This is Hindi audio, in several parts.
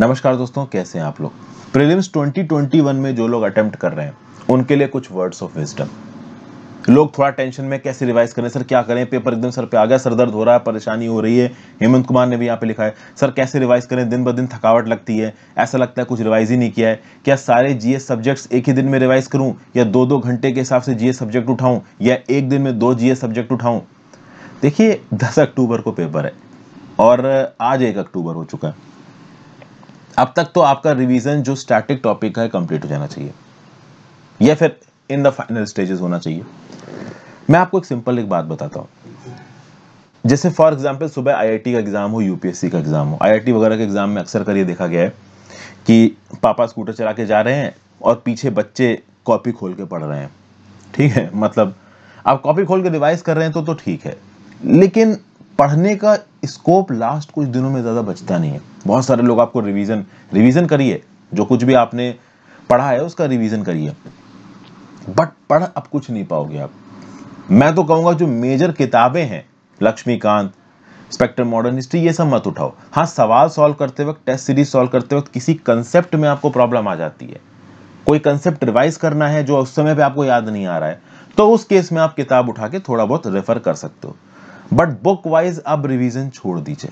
नमस्कार दोस्तों कैसे हैं आप लोग प्रीलिम्स 2021 में जो लोग अटेम्प्ट कर रहे हैं उनके लिए कुछ वर्ड्स ऑफ विजडम लोग थोड़ा टेंशन में कैसे रिवाइज करें सर क्या करें पेपर एकदम सर पे आ गया सर दर्द हो रहा है परेशानी हो रही है हेमंत कुमार ने भी यहाँ पे लिखा है सर कैसे रिवाइज करें दिन ब दिन थकावट लगती है ऐसा लगता है कुछ रिवाइज ही नहीं किया है क्या सारे जीएस सब्जेक्ट्स एक ही दिन में रिवाइज करूँ या दो दो घंटे के हिसाब से जीएस सब्जेक्ट उठाऊँ या एक दिन में दो जीएस सब्जेक्ट उठाऊँ देखिए दस अक्टूबर को पेपर है और आज एक अक्टूबर हो चुका है अब तक तो आपका रिवीजन जो स्टैटिक टॉपिक का है कंप्लीट हो जाना चाहिए या फिर इन द फाइनल स्टेजेस होना चाहिए मैं आपको एक सिंपल एक बात बताता हूँ जैसे फॉर एग्जाम्पल सुबह आई का एग्जाम हो यूपीएससी का एग्जाम हो आई वगैरह के एग्जाम में अक्सर कर ये देखा गया है कि पापा स्कूटर चला के जा रहे हैं और पीछे बच्चे कॉपी खोल के पढ़ रहे हैं ठीक है मतलब आप कॉपी खोल के रिवाइज कर रहे हैं तो तो ठीक है लेकिन पढ़ने का स्कोप लास्ट कुछ दिनों में ज़्यादा बचता नहीं है बहुत सारे लोग आपको रिवीजन रिवीजन करिए जो कुछ भी आपने पढ़ा है उसका रिवीजन करिए बट पढ़ अब कुछ नहीं पाओगे आप मैं तो कहूँगा जो मेजर किताबें हैं लक्ष्मीकांत स्पेक्ट्रम मॉडर्न हिस्ट्री ये सब मत उठाओ हाँ सवाल सॉल्व करते वक्त टेस्ट सीरीज सॉल्व करते वक्त किसी कंसेप्ट में आपको प्रॉब्लम आ जाती है कोई कंसेप्ट रिवाइज करना है जो उस समय पे आपको याद नहीं आ रहा है तो उस केस में आप किताब उठा के थोड़ा बहुत रेफर कर सकते हो बट बुक वाइज अब रिवीजन छोड़ दीजिए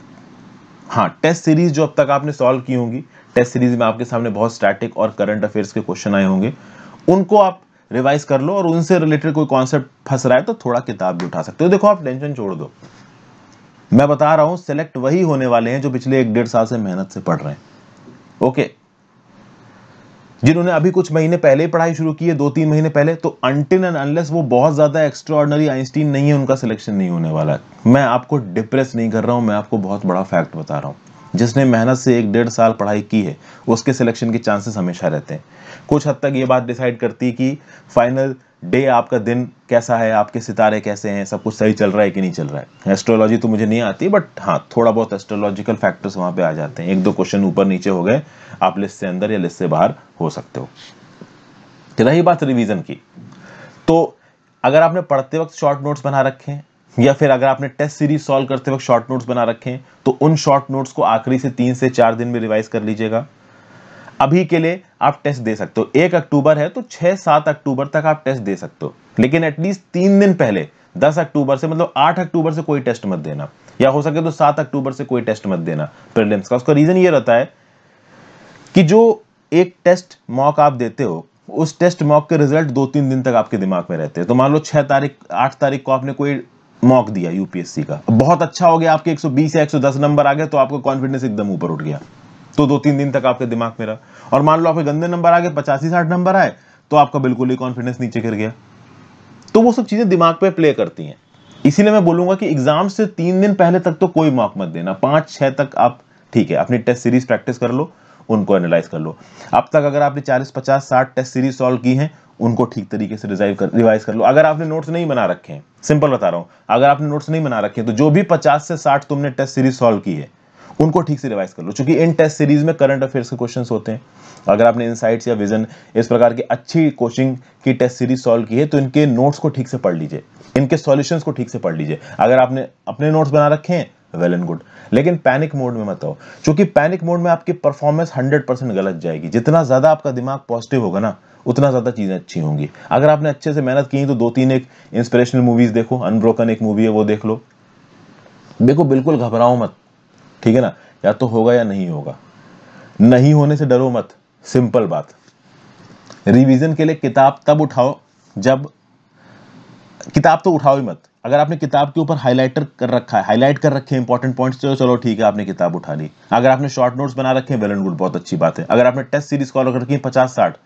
हाँ टेस्ट सीरीज जो अब तक आपने सॉल्व की होंगी टेस्ट सीरीज में आपके सामने बहुत स्टैटिक और करंट अफेयर्स के क्वेश्चन आए होंगे उनको आप रिवाइज कर लो और उनसे रिलेटेड कोई कॉन्सेप्ट फंस रहा है तो थोड़ा किताब भी उठा सकते हो देखो आप टेंशन छोड़ दो मैं बता रहा हूं सेलेक्ट वही होने वाले हैं जो पिछले एक डेढ़ साल से मेहनत से पढ़ रहे हैं ओके जिन्होंने अभी कुछ महीने पहले ही पढ़ाई शुरू की है दो तीन महीने पहले तो अनटिन एंड अनलेस वो बहुत ज़्यादा एक्स्ट्रॉर्डनरी आइंस्टीन नहीं है उनका सिलेक्शन नहीं होने वाला है मैं आपको डिप्रेस नहीं कर रहा हूं मैं आपको बहुत बड़ा फैक्ट बता रहा हूं जिसने मेहनत से एक डेढ़ साल पढ़ाई की है उसके सिलेक्शन के चांसेस हमेशा रहते हैं कुछ हद तक ये बात डिसाइड करती है कि फाइनल डे आपका दिन कैसा है आपके सितारे कैसे हैं सब कुछ सही चल रहा है कि नहीं चल रहा है एस्ट्रोलॉजी तो मुझे नहीं आती बट हाँ थोड़ा बहुत एस्ट्रोलॉजिकल फैक्टर्स वहाँ पे आ जाते हैं एक दो क्वेश्चन ऊपर नीचे हो गए आप लिस्ट से अंदर या लिस्ट से बाहर हो सकते हो रही बात रिविजन की तो अगर आपने पढ़ते वक्त शॉर्ट नोट्स बना रखे हैं या फिर अगर आपने टेस्ट सीरीज सॉल्व करते वक्त शॉर्ट नोट्स बना रखे हैं तो उन शॉर्ट नोट्स को आखिरी से तीन से चार दिन में रिवाइज कर लीजिएगा अभी के लिए आप टेस्ट दे सकते हो एक अक्टूबर है तो छह सात अक्टूबर तक आप टेस्ट दे सकते हो लेकिन एटलीस्ट तीन दिन पहले दस अक्टूबर से मतलब आठ अक्टूबर से कोई टेस्ट मत देना या हो सके तो सात अक्टूबर से कोई टेस्ट मत देना प्रिलिम्स का उसका रीज़न ये रहता है कि जो एक टेस्ट मॉक आप देते हो उस टेस्ट मॉक के रिजल्ट दो तीन दिन तक आपके दिमाग में रहते हैं तो मान लो छह तारीख आठ तारीख को आपने कोई मॉक दिया यूपीएससी का बहुत अच्छा हो गया आपके 120 से 110 नंबर आ गए तो आपका कॉन्फिडेंस एकदम ऊपर उठ गया तो दो तीन दिन तक आपके दिमाग में रहा और मान लो आपके गंदे नंबर आ गए पचासी साठ नंबर आए तो आपका बिल्कुल ही कॉन्फिडेंस नीचे गिर गया तो वो सब चीजें दिमाग पे प्ले करती हैं इसीलिए मैं बोलूंगा कि एग्जाम से तीन दिन पहले तक तो कोई मॉक मत देना पांच छह तक आप ठीक है अपनी टेस्ट सीरीज प्रैक्टिस कर लो उनको एनालाइज कर लो अब तक अगर आपने चालीस पचास साठ टेस्ट सीरीज सॉल्व की हैं उनको ठीक तरीके से रिजाइव कर रिवाइज कर लो अगर आपने नोट्स नहीं बना रखे हैं सिंपल बता रहा हूँ अगर आपने नोट्स नहीं बना रखे तो जो भी पचास से साठ तुमने टेस्ट सीरीज सॉल्व की है उनको ठीक से रिवाइज कर लो क्योंकि इन टेस्ट सीरीज में करंट अफेयर्स के क्वेश्चन होते हैं अगर आपने इनसाइट्स या विजन इस प्रकार की अच्छी कोचिंग की टेस्ट सीरीज सॉल्व की है तो इनके नोट्स को ठीक से पढ़ लीजिए इनके सॉल्यूशंस को ठीक से पढ़ लीजिए अगर आपने अपने नोट्स बना रखे हैं वेल एंड गुड लेकिन पैनिक मोड में मत आओ क्योंकि पैनिक मोड में आपकी परफॉर्मेंस 100 परसेंट गलत जाएगी जितना ज्यादा आपका दिमाग पॉजिटिव होगा ना उतना ज़्यादा चीज़ें अच्छी होंगी अगर आपने अच्छे से मेहनत की तो दो तीन एक इंस्पिरेशनल मूवीज़ देखो अनब्रोकन एक मूवी है वो देख लो देखो बिल्कुल घबराओ मत ठीक है ना या तो होगा या नहीं होगा नहीं होने से डरो मत सिंपल बात रिवीजन के लिए किताब तब उठाओ जब किताब तो उठाओ ही मत अगर आपने किताब के ऊपर हाईलाइटर कर रखा है हाईलाइट कर रखे इंपॉर्टेंट पॉइंट्स चलो चलो ठीक है आपने किताब उठा ली अगर आपने शॉर्ट नोट्स बना रखे हैं वेल एंड गुड बहुत अच्छी बात है अगर आपने टेस्ट सीरीज कॉल कर रखी है पचास साठ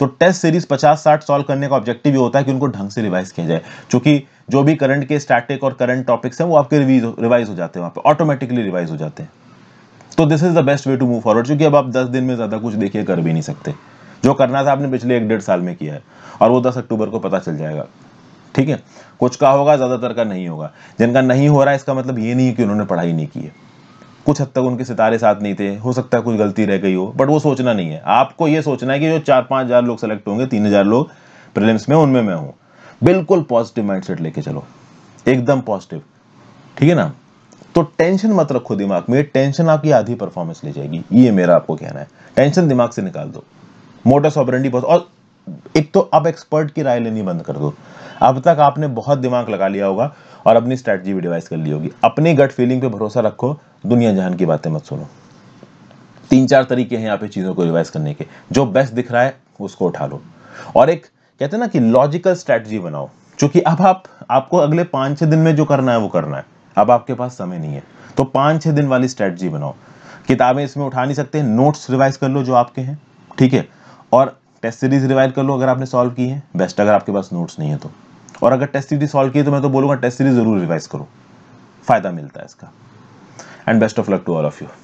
तो टेस्ट सीरीज 50-60 सॉल्व करने का ऑब्जेक्टिव ये होता है कि उनको ढंग से रिवाइज किया जाए क्योंकि जो भी करंट के स्टैटिक और करंट टॉपिक्स हैं वो आपके रिवीज रिवाइज हो जाते हैं वहाँ पे ऑटोमेटिकली रिवाइज हो जाते हैं तो this is the best way to move forward क्योंकि अब आप दस दिन में ज़्यादा कुछ देखिए कर भी नहीं सकते जो करना था आपने पिछले एक साल में किया है और वो दस अक्टूबर को पता चल जाएगा ठीक है कुछ का होगा ज़्यादातर का नहीं होगा जिनका नहीं हो रहा है इसका मतलब ये नहीं कि उन्होंने पढ़ाई नहीं की है कुछ हद तक उनके सितारे साथ नहीं थे हो सकता है कुछ गलती रह गई हो बट वो सोचना नहीं है आपको ये सोचना है कि जो चार पांच हज़ार लोग सेलेक्ट होंगे तीन हज़ार लोग प्रिलिम्स में उनमें मैं हूं बिल्कुल पॉजिटिव माइंडसेट लेके चलो एकदम पॉजिटिव ठीक है ना तो टेंशन मत रखो दिमाग में टेंशन आपकी आधी परफॉर्मेंस ले जाएगी ये मेरा आपको कहना है टेंशन दिमाग से निकाल दो मोटर सॉबरेंडी बहुत और एक तो अब एक्सपर्ट की राय लेनी बंद कर दो अब तक आपने बहुत दिमाग लगा लिया होगा और अपनी स्ट्रैटेजी भी डिवाइस कर ली होगी अपनी गट फीलिंग पे भरोसा रखो दुनिया जहान की बातें मत सुनो तीन चार तरीके हैं यहाँ पे चीज़ों को रिवाइज करने के जो बेस्ट दिख रहा है उसको उठा लो और एक कहते हैं ना कि लॉजिकल स्ट्रैटेजी बनाओ क्योंकि अब आप आपको अगले पांच छह दिन में जो करना है वो करना है अब आपके पास समय नहीं है तो पांच छह दिन वाली स्ट्रैटेजी बनाओ किताबें इसमें उठा नहीं सकते नोट्स रिवाइज कर लो जो आपके हैं ठीक है और टेस्ट सीरीज रिवाइव कर लो अगर आपने सॉल्व की है बेस्ट अगर आपके पास नोट्स नहीं है तो और अगर टेस्ट सीरीज सॉल्व की है तो मैं तो बोलूँगा टेस्ट सीरीज जरूर रिवाइज करो फ़ायदा मिलता है इसका and best of luck to all of you